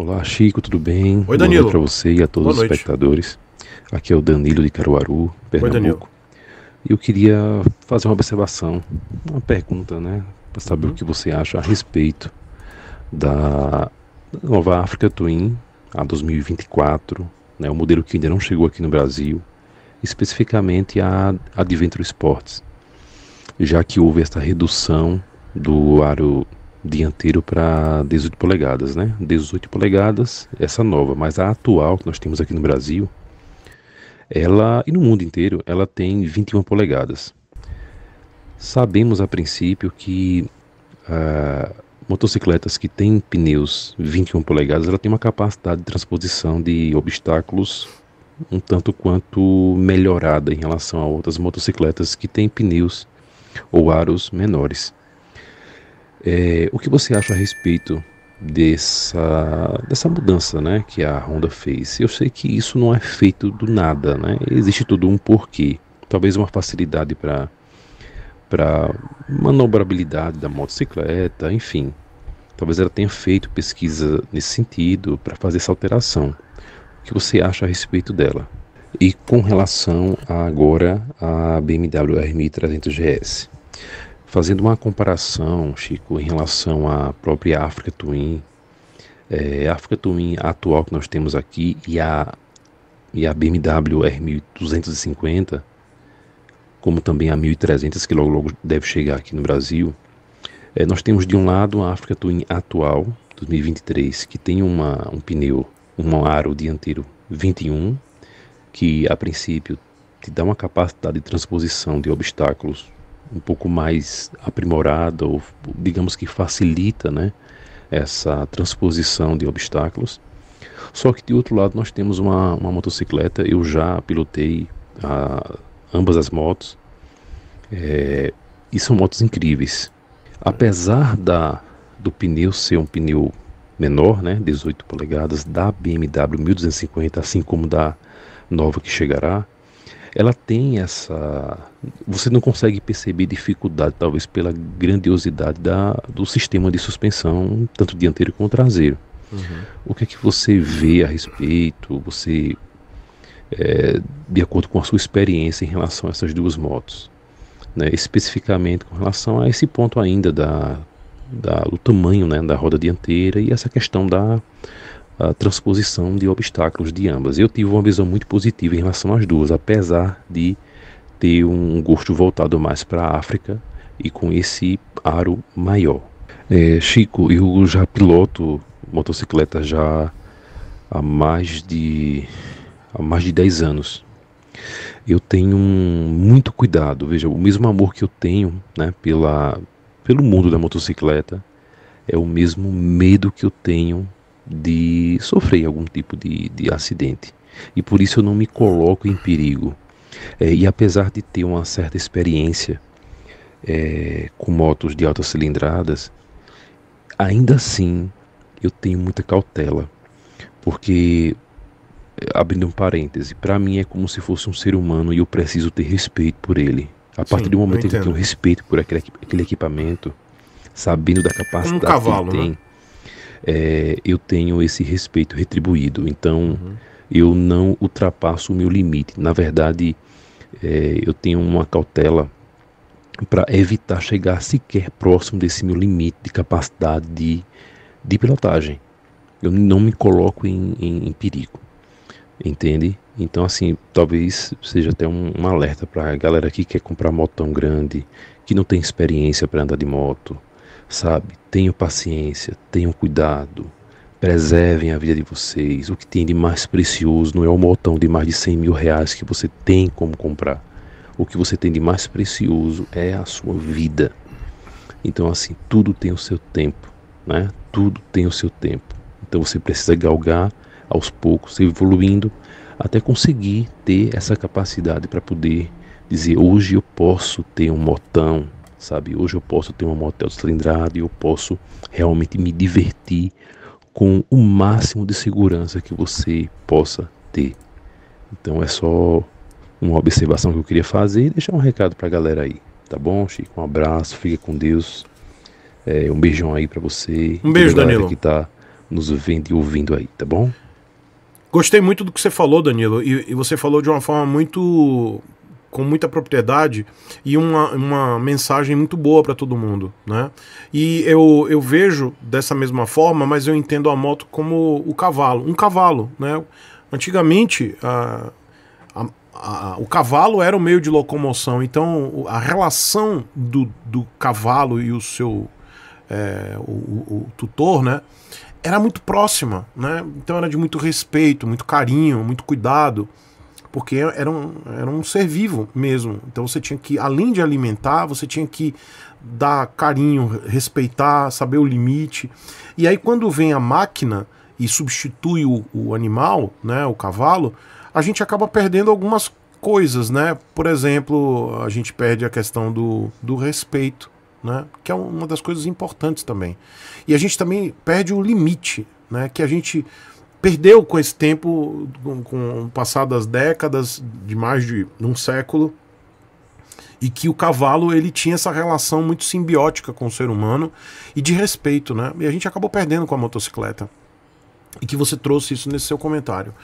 Olá, Chico, tudo bem? Oi, Danilo. Boa para você e a todos os espectadores. Aqui é o Danilo de Caruaru, Pernambuco. Oi, Eu queria fazer uma observação, uma pergunta, né? Para saber uhum. o que você acha a respeito da Nova África Twin a 2024, né? O modelo que ainda não chegou aqui no Brasil, especificamente a Adventure Sports, já que houve essa redução do aro dianteiro para 18 polegadas, né? 18 polegadas, essa nova, mas a atual que nós temos aqui no Brasil, ela e no mundo inteiro, ela tem 21 polegadas. Sabemos a princípio que ah, motocicletas que têm pneus 21 polegadas, ela tem uma capacidade de transposição de obstáculos um tanto quanto melhorada em relação a outras motocicletas que têm pneus ou aros menores. É, o que você acha a respeito dessa, dessa mudança né, que a Honda fez? Eu sei que isso não é feito do nada, né? existe tudo um porquê. Talvez uma facilidade para para manobrabilidade da motocicleta, enfim. Talvez ela tenha feito pesquisa nesse sentido para fazer essa alteração. O que você acha a respeito dela? E com relação a agora a BMW R1300 GS. Fazendo uma comparação, Chico, em relação à própria África Twin, é, a África Twin atual que nós temos aqui e a, e a BMW R1250, como também a 1300, que logo logo deve chegar aqui no Brasil, é, nós temos de um lado a África Twin atual, 2023, que tem uma, um pneu, um aro dianteiro 21, que a princípio te dá uma capacidade de transposição de obstáculos um pouco mais aprimorada, ou digamos que facilita né, essa transposição de obstáculos. Só que de outro lado nós temos uma, uma motocicleta, eu já pilotei a, ah, ambas as motos, é, e são motos incríveis. Apesar da, do pneu ser um pneu menor, né, 18 polegadas, da BMW 1250, assim como da nova que chegará, ela tem essa. Você não consegue perceber dificuldade, talvez pela grandiosidade da, do sistema de suspensão, tanto dianteiro como traseiro. Uhum. O que é que você vê a respeito? Você, é, de acordo com a sua experiência em relação a essas duas motos, né? especificamente com relação a esse ponto ainda da, da do tamanho né, da roda dianteira e essa questão da a transposição de obstáculos de ambas. Eu tive uma visão muito positiva em relação às duas, apesar de ter um gosto voltado mais para a África e com esse aro maior. É, Chico, eu já piloto motocicleta já há mais de há mais de 10 anos. Eu tenho muito cuidado, veja, o mesmo amor que eu tenho, né, pela pelo mundo da motocicleta é o mesmo medo que eu tenho de sofrer algum tipo de, de acidente. E por isso eu não me coloco em perigo. É, e apesar de ter uma certa experiência é, com motos de altas cilindradas, ainda assim eu tenho muita cautela. Porque, abrindo um parêntese, para mim é como se fosse um ser humano e eu preciso ter respeito por ele. A partir Sim, do momento que eu tenho respeito por aquele, aquele equipamento, sabendo da capacidade um cavalo, que ele né? tem. Né? é, eu tenho esse respeito retribuído. Então, uhum. eu não ultrapasso o meu limite. Na verdade, é, eu tenho uma cautela para evitar chegar sequer próximo desse meu limite de capacidade de, de pilotagem. Eu não me coloco em, em, em perigo, entende? Então, assim, talvez seja até um, um alerta para a galera que quer comprar moto tão grande, que não tem experiência para andar de moto, sabe? Tenham paciência, tenham cuidado, preservem a vida de vocês. O que tem de mais precioso não é o motão de mais de 100 mil reais que você tem como comprar. O que você tem de mais precioso é a sua vida. Então, assim, tudo tem o seu tempo, né? Tudo tem o seu tempo. Então, você precisa galgar aos poucos, evoluindo, até conseguir ter essa capacidade para poder dizer: hoje eu posso ter um motão, sabe? Hoje eu posso ter um motel cilindrada e eu posso realmente me divertir com o máximo de segurança que você possa ter. Então é só uma observação que eu queria fazer e deixar um recado para a galera aí, tá bom, Chico? Um abraço, fica com Deus. É, um beijão aí para você. Um beijo, Danilo. Que tá nos vendo e ouvindo aí, tá bom? Gostei muito do que você falou, Danilo, e, e você falou de uma forma muito com muita propriedade e uma, uma mensagem muito boa para todo mundo, né? E eu, eu vejo dessa mesma forma, mas eu entendo a moto como o cavalo, um cavalo, né? Antigamente a, a, a, o cavalo era o meio de locomoção, então a relação do, do cavalo e o seu é, o, o, o tutor, né? Era muito próxima, né? Então era de muito respeito, muito carinho, muito cuidado porque era um, era um ser vivo mesmo. Então você tinha que, além de alimentar, você tinha que dar carinho, respeitar, saber o limite. E aí quando vem a máquina e substitui o, o animal, né, o cavalo, a gente acaba perdendo algumas coisas, né? Por exemplo, a gente perde a questão do, do respeito, né? Que é uma das coisas importantes também. E a gente também perde o limite, né? Que a gente perdeu com esse tempo, com, com das décadas, de mais de um século, e que o cavalo ele tinha essa relação muito simbiótica com o ser humano e de respeito, né? E a gente acabou perdendo com a motocicleta. E que você trouxe isso nesse seu comentário.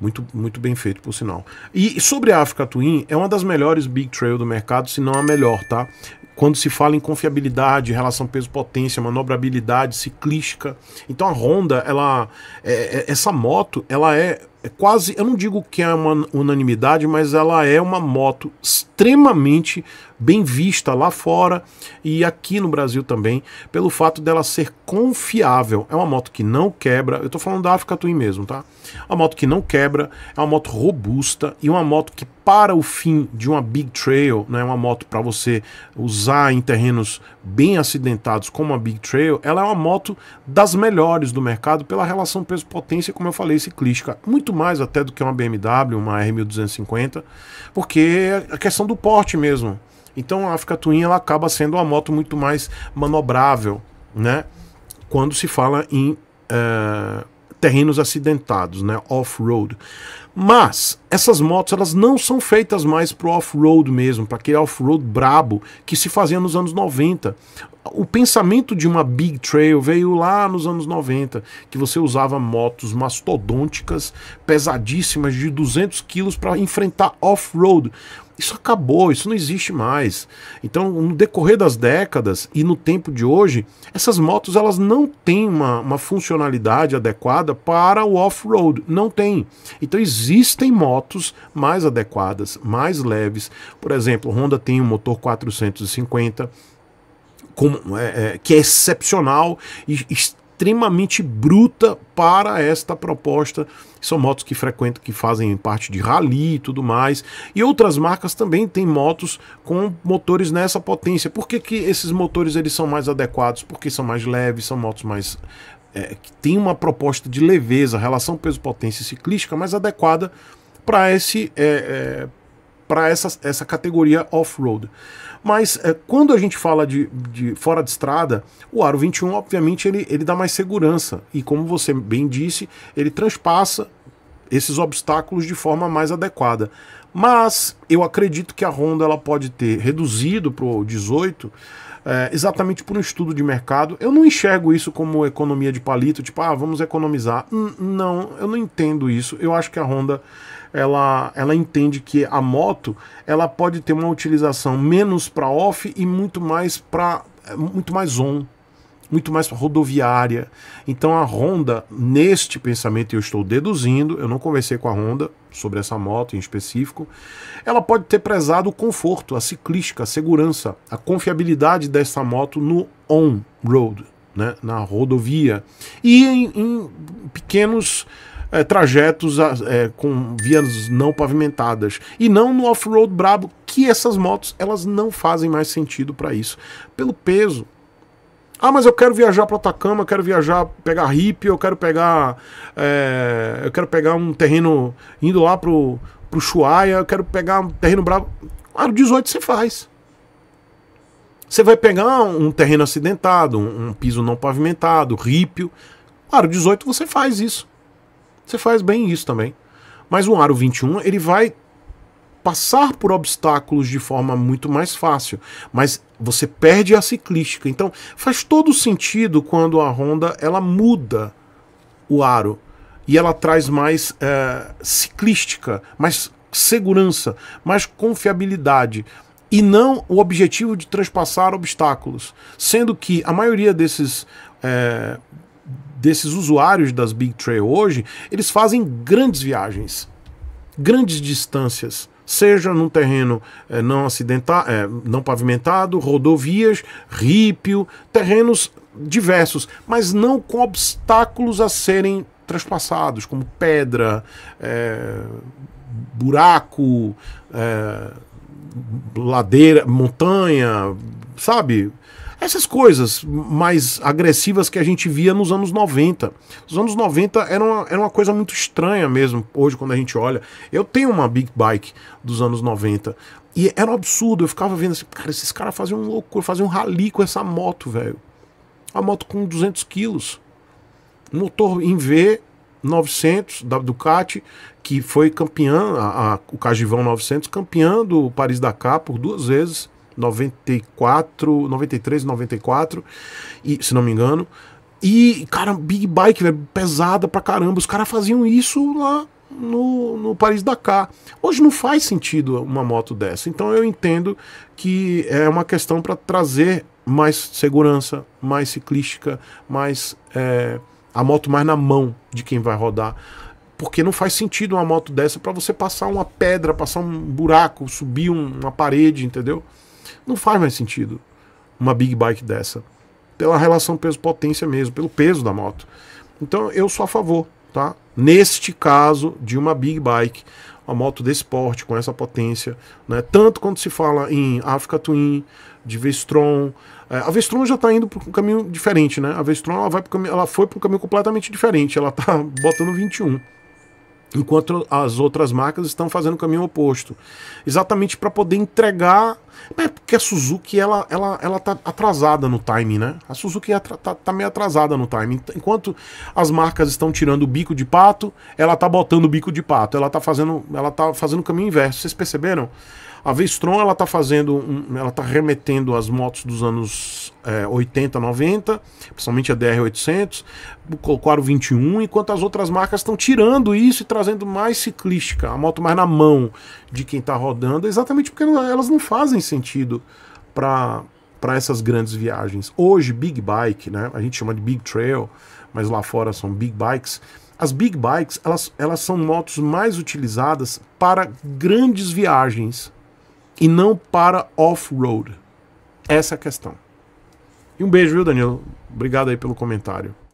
Muito, muito bem feito, por sinal. E sobre a Africa Twin, é uma das melhores Big Trail do mercado, se não a melhor, tá? Quando se fala em confiabilidade, relação peso-potência, manobrabilidade, ciclística. Então a Honda, ela, é, é essa moto, ela é é quase, eu não digo que é uma unanimidade, mas ela é uma moto extremamente bem vista lá fora e aqui no Brasil também, pelo fato dela ser confiável. É uma moto que não quebra, eu estou falando da Africa Twin mesmo, tá? É uma moto que não quebra, é uma moto robusta e uma moto que para o fim de uma big trail, né, uma moto para você usar em terrenos bem acidentados como a big trail, ela é uma moto das melhores do mercado pela relação peso-potência, como eu falei, ciclística. Muito mais até do que uma BMW, uma R1250, porque a é questão do porte mesmo. Então a Africa Twin ela acaba sendo uma moto muito mais manobrável, né? Quando se fala em eh, terrenos acidentados, né? Off-road. Mas essas motos elas não são feitas mais para off-road mesmo, para aquele off-road brabo que se fazia nos anos 90. O pensamento de uma Big Trail veio lá nos anos 90, que você usava motos mastodônticas, pesadíssimas, de 200 quilos para enfrentar off-road. Isso acabou, isso não existe mais. Então, no decorrer das décadas e no tempo de hoje, essas motos elas não têm uma, uma funcionalidade adequada para o off-road. Não tem. Então, existe existem motos mais adequadas, mais leves. Por exemplo, Honda tem um motor 450 com, é, é, que é excepcional e extremamente bruta para esta proposta. São motos que frequentam, que fazem parte de rally e tudo mais. E outras marcas também têm motos com motores nessa potência. Por que, que esses motores eles são mais adequados? Porque são mais leves, são motos mais é, que tem uma proposta de leveza, relação peso-potência ciclística mais adequada para esse é, é, para essa, essa categoria off-road. Mas é, quando a gente fala de, de fora de estrada, o Aro 21, obviamente, ele, ele dá mais segurança. E como você bem disse, ele transpassa esses obstáculos de forma mais adequada. Mas eu acredito que a Honda ela pode ter reduzido para o 18 é, exatamente por um estudo de mercado. Eu não enxergo isso como economia de palito, tipo, ah, vamos economizar. Não, eu não entendo isso. Eu acho que a Honda ela, ela entende que a moto ela pode ter uma utilização menos para off e muito mais para muito mais on, muito mais rodoviária. Então a Honda, neste pensamento eu estou deduzindo, eu não conversei com a Honda sobre essa moto em específico, ela pode ter prezado o conforto, a ciclística, a segurança, a confiabilidade dessa moto no on-road, né, na rodovia e em, em pequenos é, trajetos é, com vias não pavimentadas e não no off-road brabo que essas motos elas não fazem mais sentido para isso pelo peso ah, mas eu quero viajar para Atacama, eu quero viajar, pegar hippie, eu quero pegar. É, eu quero pegar um terreno indo lá pro, pro Chuaia, eu quero pegar um terreno bravo. Aro 18 você faz. Você vai pegar um terreno acidentado, um, um piso não pavimentado, rípio. Aro 18 você faz isso. Você faz bem isso também. Mas o aro 21, ele vai passar por obstáculos de forma muito mais fácil, mas você perde a ciclística. Então faz todo sentido quando a Honda ela muda o aro e ela traz mais é, ciclística, mais segurança, mais confiabilidade e não o objetivo de transpassar obstáculos, sendo que a maioria desses é, desses usuários das Big Trail hoje eles fazem grandes viagens, grandes distâncias seja num terreno é, não acidentado, é, eh, não pavimentado, rodovias, rípio, terrenos diversos, mas não com obstáculos a serem transpassados, como pedra, é, buraco, ladeira, montanha, sabe? Essas coisas mais agressivas que a gente via nos anos 90. Os anos 90 era uma, era uma coisa muito estranha mesmo, hoje, quando a gente olha. Eu tenho uma Big Bike dos anos 90. E era um absurdo, eu ficava vendo assim, cara, esses caras faziam um loucura, faziam um rali com essa moto, velho. A moto com 200 quilos. Motor em V, 900 da Ducati, que foi campeã, a, a, o Cajivão 900, campeã do Paris-Dakar por duas vezes. 94, 93, 94, e, se não me engano. E, cara, big bike, velho, pesada pra caramba. Os caras faziam isso lá no, no Paris Dakar. Hoje não faz sentido uma moto dessa. Então eu entendo que é uma questão para trazer mais segurança, mais ciclística, mais é, a moto mais na mão de quem vai rodar. Porque não faz sentido uma moto dessa para você passar uma pedra, passar um buraco, subir um, uma parede, entendeu? Não faz mais sentido uma big bike dessa. Pela relação peso-potência mesmo, pelo peso da moto. Então eu sou a favor, tá? Neste caso de uma big bike, uma moto desse porte, com essa potência, né? Tanto quando se fala em Africa Twin, de Vestron. É, a Vestron já está indo para um caminho diferente, né? A Vestron ela vai pro caminho, ela foi para um caminho completamente diferente. Ela está botando 21 enquanto as outras marcas estão fazendo o caminho oposto, exatamente para poder entregar, é porque a Suzuki ela ela ela tá atrasada no timing, né? A Suzuki é tá, tá meio atrasada no timing. Enquanto as marcas estão tirando o bico de pato, ela tá botando o bico de pato, ela tá fazendo ela tá fazendo o caminho inverso. Vocês perceberam? A Vestron ela tá fazendo, um, ela tá remetendo as motos dos anos é, 80, 90, principalmente a DR800, colocaram 21, enquanto as outras marcas estão tirando isso e trazendo mais ciclística, a moto mais na mão de quem está rodando, exatamente porque elas não fazem sentido para para essas grandes viagens. Hoje, big bike, né? A gente chama de big trail, mas lá fora são big bikes. As big bikes, elas, elas são motos mais utilizadas para grandes viagens e não para off-road. Essa é a questão. E um beijo, viu, Danilo? Obrigado aí pelo comentário.